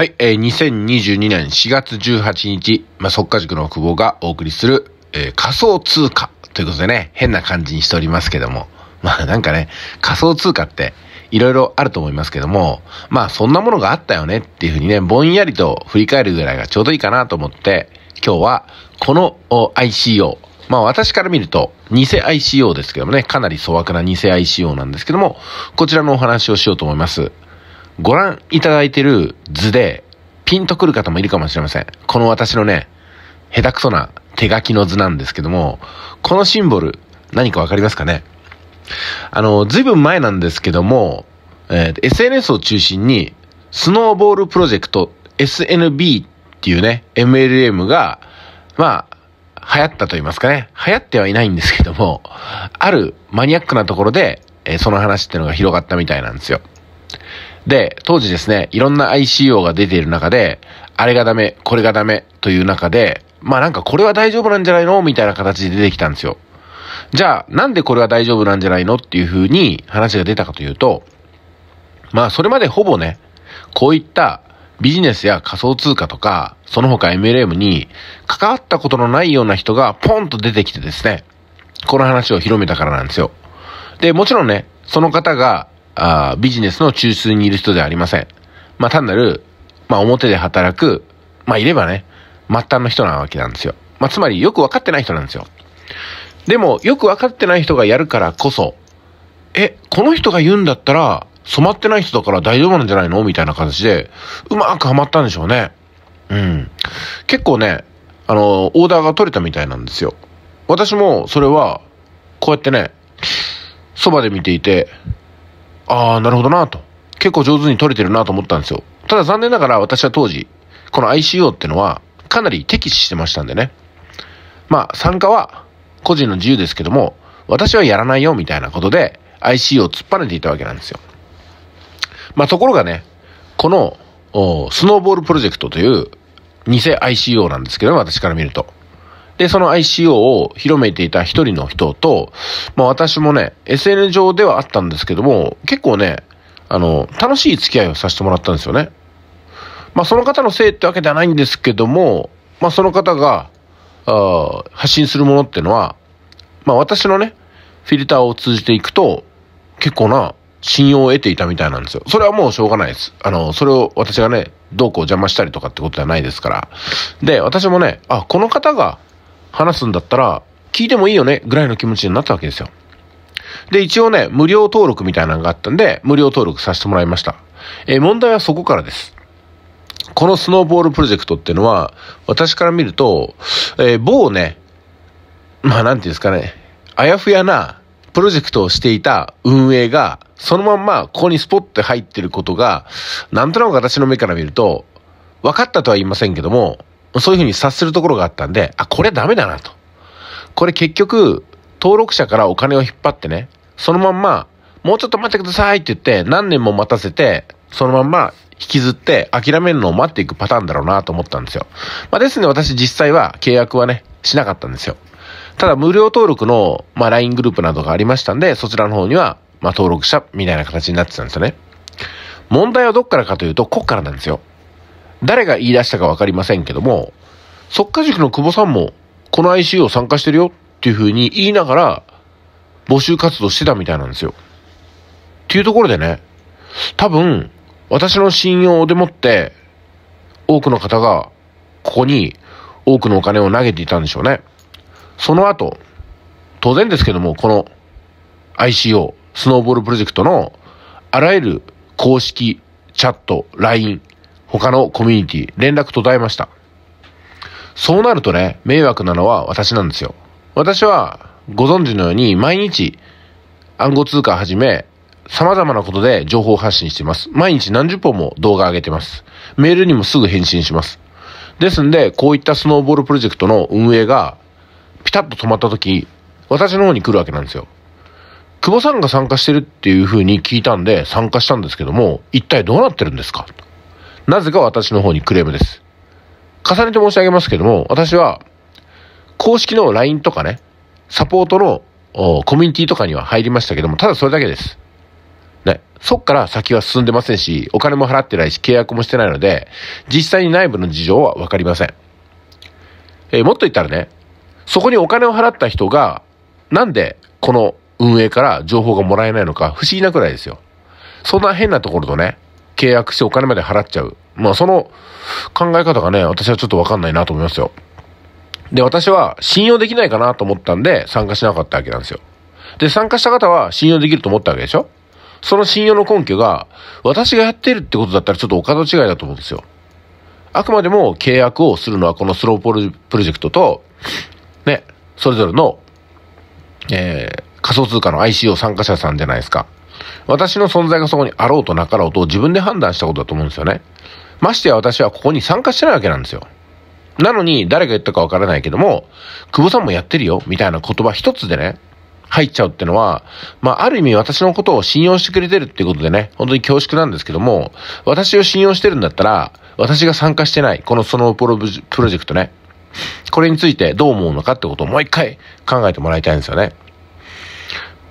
はい、えー、2022年4月18日、まあ、速稼塾の久保がお送りする、えー、仮想通貨ということでね、変な感じにしておりますけども、まあなんかね、仮想通貨って色々あると思いますけども、まあそんなものがあったよねっていうふうにね、ぼんやりと振り返るぐらいがちょうどいいかなと思って、今日はこの ICO、まあ私から見ると偽 ICO ですけどもね、かなり粗悪な偽 ICO なんですけども、こちらのお話をしようと思います。ご覧いただいてる図で、ピンとくる方もいるかもしれません。この私のね、下手くそな手書きの図なんですけども、このシンボル、何かわかりますかねあの、ずいぶん前なんですけども、えー、SNS を中心に、スノーボールプロジェクト SNB っていうね、MLM が、まあ、流行ったと言いますかね。流行ってはいないんですけども、あるマニアックなところで、えー、その話っていうのが広がったみたいなんですよ。で、当時ですね、いろんな ICO が出ている中で、あれがダメ、これがダメという中で、まあなんかこれは大丈夫なんじゃないのみたいな形で出てきたんですよ。じゃあ、なんでこれは大丈夫なんじゃないのっていう風に話が出たかというと、まあそれまでほぼね、こういったビジネスや仮想通貨とか、その他 MLM に関わったことのないような人がポンと出てきてですね、この話を広めたからなんですよ。で、もちろんね、その方があビジネスの中枢にいる人ではありません。まあ単なる、まあ表で働く、まあいればね、末端の人なわけなんですよ。まあつまりよくわかってない人なんですよ。でもよくわかってない人がやるからこそ、え、この人が言うんだったら染まってない人だから大丈夫なんじゃないのみたいな形で、うまくはまったんでしょうね。うん。結構ね、あの、オーダーが取れたみたいなんですよ。私もそれは、こうやってね、そばで見ていて、ああ、なるほどなと。結構上手に撮れてるなと思ったんですよ。ただ残念ながら私は当時、この ICO ってのはかなり敵視してましたんでね。まあ、参加は個人の自由ですけども、私はやらないよみたいなことで ICO を突っぱねていたわけなんですよ。まあ、ところがね、この、スノーボールプロジェクトという偽 ICO なんですけど、私から見ると。で、その ICO を広めていた一人の人と、まあ私もね、SN 上ではあったんですけども、結構ね、あの、楽しい付き合いをさせてもらったんですよね。まあその方のせいってわけではないんですけども、まあその方が、あ発信するものってのは、まあ私のね、フィルターを通じていくと、結構な信用を得ていたみたいなんですよ。それはもうしょうがないです。あの、それを私がね、どうこう邪魔したりとかってことじゃないですから。で、私もね、あ、この方が話すんだったら、聞いてもいいよねぐらいの気持ちになったわけですよ。で、一応ね、無料登録みたいなのがあったんで、無料登録させてもらいました。えー、問題はそこからです。このスノーボールプロジェクトっていうのは、私から見ると、えー、某ね、まあなんていうんですかね、あやふやなプロジェクトをしていた運営が、そのまんまここにスポッて入ってることが、なんとなく私の目から見ると、分かったとは言いませんけども、そういうふうに察するところがあったんで、あ、これダメだなと。これ結局、登録者からお金を引っ張ってね、そのまんま、もうちょっと待ってくださいって言って、何年も待たせて、そのまんま引きずって諦めるのを待っていくパターンだろうなと思ったんですよ。まあ、ですね、私実際は契約はね、しなかったんですよ。ただ無料登録の、まあ、LINE グループなどがありましたんで、そちらの方には、まあ、登録者みたいな形になってたんですよね。問題はどっからかというと、こっからなんですよ。誰が言い出したかわかりませんけども、っか。塾の久保さんも、この ICU を参加してるよっていうふうに言いながら、募集活動してたみたいなんですよ。っていうところでね、多分、私の信用でもって、多くの方が、ここに多くのお金を投げていたんでしょうね。その後、当然ですけども、この ICO、スノーボールプロジェクトの、あらゆる公式、チャット、LINE、他のコミュニティ、連絡途絶えました。そうなるとね、迷惑なのは私なんですよ。私は、ご存知のように、毎日、暗号通貨はじめ、様々なことで情報発信しています。毎日何十本も動画上げてます。メールにもすぐ返信します。ですんで、こういったスノーボールプロジェクトの運営が、ピタッと止まった時、私の方に来るわけなんですよ。久保さんが参加してるっていう風に聞いたんで参加したんですけども、一体どうなってるんですかとなぜか私の方にクレームです。重ねて申し上げますけども、私は、公式の LINE とかね、サポートのコミュニティとかには入りましたけども、ただそれだけです。ね。そっから先は進んでませんし、お金も払ってないし、契約もしてないので、実際に内部の事情はわかりません。えー、もっと言ったらね、そこにお金を払った人が、なんでこの運営から情報がもらえないのか不思議なくらいですよ。そんな変なところとね、契約してお金まで払っちゃう。まあ、その考え方がね、私はちょっとわかんないなと思いますよ。で、私は信用できないかなと思ったんで、参加しなかったわけなんですよ。で、参加した方は信用できると思ったわけでしょその信用の根拠が、私がやってるってことだったらちょっとお門違いだと思うんですよ。あくまでも契約をするのはこのスローポルプロジェクトと、ね、それぞれの、えー、仮想通貨の ICO 参加者さんじゃないですか。私の存在がそこにあろうとなかろうと自分で判断したことだと思うんですよね。ましてや私はここに参加してないわけなんですよ。なのに、誰が言ったかわからないけども、久保さんもやってるよ、みたいな言葉一つでね、入っちゃうってのは、まあ、ある意味私のことを信用してくれてるってことでね、本当に恐縮なんですけども、私を信用してるんだったら、私が参加してない、このそのプロジェクトね、これについてどう思うのかってことをもう一回考えてもらいたいんですよね。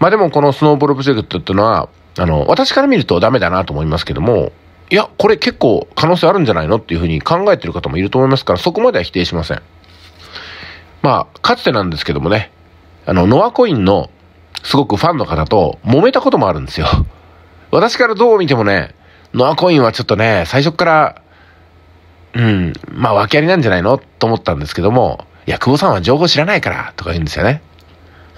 まあでもこのスノーボールプロジェクトっていうのは、あの、私から見るとダメだなと思いますけども、いや、これ結構可能性あるんじゃないのっていうふうに考えてる方もいると思いますから、そこまでは否定しません。まあ、かつてなんですけどもね、あの、ノアコインのすごくファンの方と揉めたこともあるんですよ。私からどう見てもね、ノアコインはちょっとね、最初から、うん、まあ、訳ありなんじゃないのと思ったんですけども、いや、久保さんは情報知らないから、とか言うんですよね。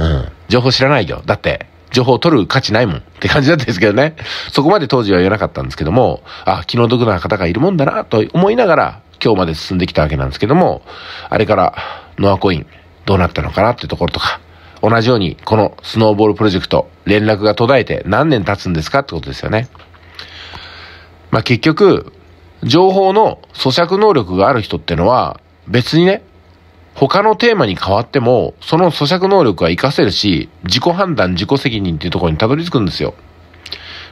うん。情報知らないよ。だって、情報を取る価値ないもんって感じだったんですけどね。そこまで当時は言えなかったんですけども、あ、気の毒な方がいるもんだなと思いながら、今日まで進んできたわけなんですけども、あれからノアコインどうなったのかなっていうところとか、同じようにこのスノーボールプロジェクト連絡が途絶えて何年経つんですかってことですよね。まあ結局、情報の咀嚼能力がある人ってのは別にね、他のテーマに変わっても、その咀嚼能力は活かせるし、自己判断、自己責任っていうところにたどり着くんですよ。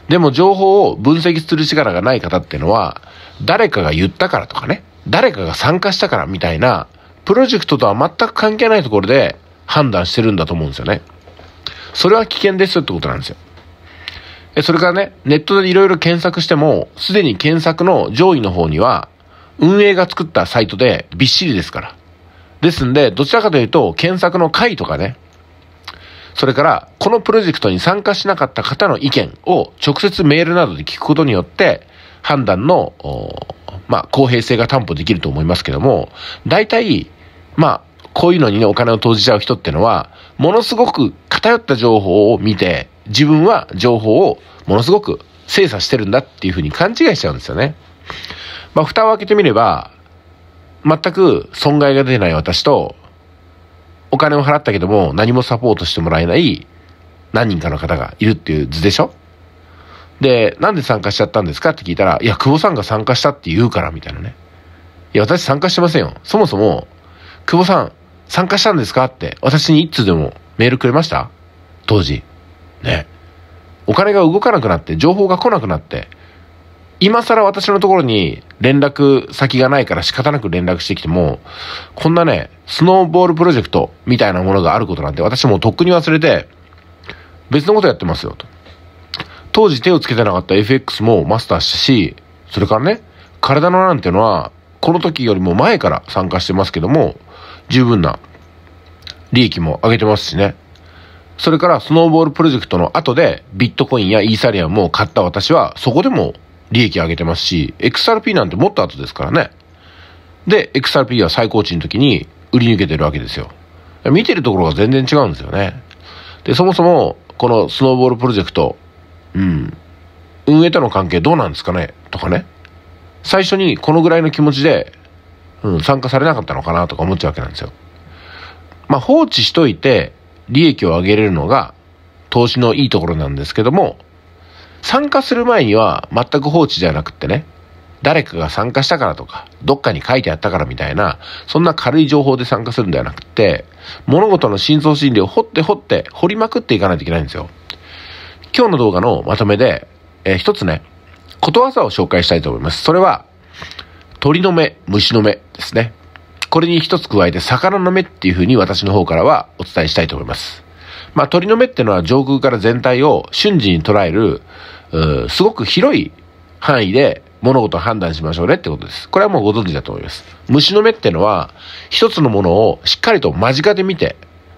でも情報を分析する力がない方っていうのは、誰かが言ったからとかね、誰かが参加したからみたいな、プロジェクトとは全く関係ないところで判断してるんだと思うんですよね。それは危険ですよってことなんですよ。それからね、ネットでいろいろ検索しても、すでに検索の上位の方には、運営が作ったサイトでびっしりですから。ですんで、どちらかというと、検索の回とかね、それから、このプロジェクトに参加しなかった方の意見を直接メールなどで聞くことによって、判断の、まあ、公平性が担保できると思いますけども、大体、まあ、こういうのにね、お金を投じちゃう人ってのは、ものすごく偏った情報を見て、自分は情報をものすごく精査してるんだっていうふうに勘違いしちゃうんですよね。まあ、蓋を開けてみれば、全く損害が出ない私と、お金を払ったけども何もサポートしてもらえない何人かの方がいるっていう図でしょで、なんで参加しちゃったんですかって聞いたら、いや、久保さんが参加したって言うから、みたいなね。いや、私参加してませんよ。そもそも、久保さん、参加したんですかって、私に一通でもメールくれました当時。ね。お金が動かなくなって、情報が来なくなって、今更私のところに連絡先がないから仕方なく連絡してきても、こんなね、スノーボールプロジェクトみたいなものがあることなんて私もうとっくに忘れて、別のことやってますよと。当時手をつけてなかった FX もマスターしたし、それからね、体のなんていうのは、この時よりも前から参加してますけども、十分な利益も上げてますしね。それからスノーボールプロジェクトの後でビットコインやイーサリアムを買った私はそこでも利益上げてますし、XRP なんてもっと後ですからね。で、XRP は最高値の時に売り抜けてるわけですよ。見てるところが全然違うんですよね。で、そもそも、このスノーボールプロジェクト、うん、運営との関係どうなんですかねとかね。最初にこのぐらいの気持ちで、うん、参加されなかったのかなとか思っちゃうわけなんですよ。まあ、放置しといて利益を上げれるのが投資のいいところなんですけども、参加する前には全く放置じゃなくってね、誰かが参加したからとか、どっかに書いてあったからみたいな、そんな軽い情報で参加するんではなくて、物事の真相心理を掘って掘って掘りまくっていかないといけないんですよ。今日の動画のまとめで、えー、一つね、ことわざを紹介したいと思います。それは、鳥の目、虫の目ですね。これに一つ加えて、魚の目っていうふうに私の方からはお伝えしたいと思います。まあ、鳥の目っていうのは上空から全体を瞬時に捉える、すごく広い範囲で物事を判断しましょうねってことです。これはもうご存知だと思います。虫の目ってのは、一つのものをしっかりと間近で見て、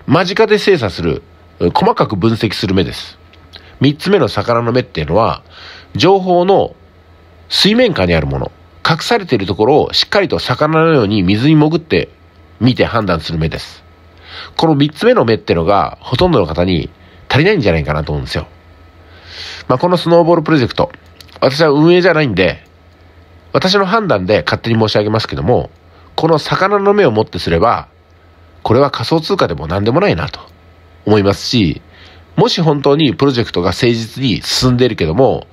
間近で精査する、細かく分析する目です。三つ目の魚の目っていうのは、情報の水面下にあるもの、隠されているところをしっかりと魚のように水に潜って見て判断する目です。この三つ目の目ってのが、ほとんどの方に足りないんじゃないかなと思うんですよ。まあ、このスノーボールプロジェクト、私は運営じゃないんで、私の判断で勝手に申し上げますけども、この魚の目をもってすれば、これは仮想通貨でも何でもないなと思いますし、もし本当にプロジェクトが誠実に進んでいるけども、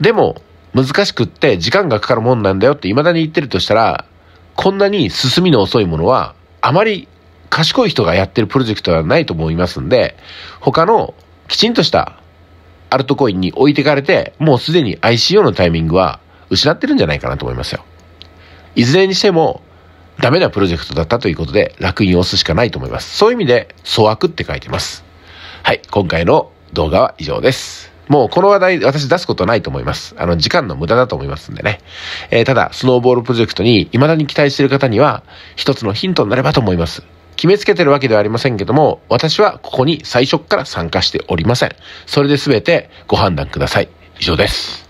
でも難しくって時間がかかるもんなんだよって未だに言ってるとしたら、こんなに進みの遅いものはあまり賢い人がやってるプロジェクトではないと思いますんで、他のきちんとしたアルトコインに置いてかれて、もうすでに ICO のタイミングは失ってるんじゃないかなと思いますよ。いずれにしても、ダメなプロジェクトだったということで、楽印を押すしかないと思います。そういう意味で、粗悪って書いてます。はい、今回の動画は以上です。もうこの話題、私出すことないと思います。あの、時間の無駄だと思いますんでね。えー、ただ、スノーボールプロジェクトに未だに期待している方には、一つのヒントになればと思います。決めつけてるわけではありませんけども、私はここに最初から参加しておりません。それで全てご判断ください。以上です。